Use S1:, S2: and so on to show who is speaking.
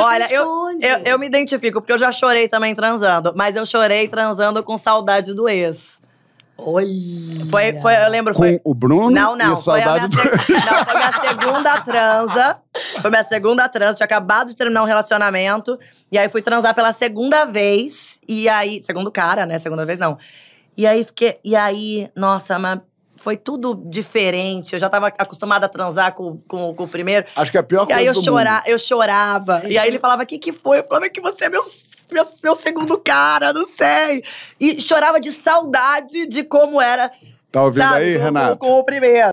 S1: Olha, eu, eu, eu, me identifico, porque eu já chorei também transando. Mas eu chorei transando com saudade do ex. Oi! Foi, foi, eu lembro, foi.
S2: Com o Bruno? Não, não. foi, a minha, não,
S1: foi minha segunda transa. Foi minha segunda transa. Tinha acabado de terminar um relacionamento. E aí fui transar pela segunda vez. E aí. Segundo cara, né? Segunda vez não. E aí fiquei. E aí, nossa, mas foi tudo diferente. Eu já estava acostumada a transar com, com, com, o primeiro. Acho que é a pior e coisa. E aí eu, chora, mundo. eu chorava. Sim. E aí ele falava: O que, que foi? Eu falava é que você é meu, meu, meu segundo cara, não sei. E chorava de saudade de como era. Tá
S3: ouvindo sabe, aí, Renato? Com,
S1: com o primeiro.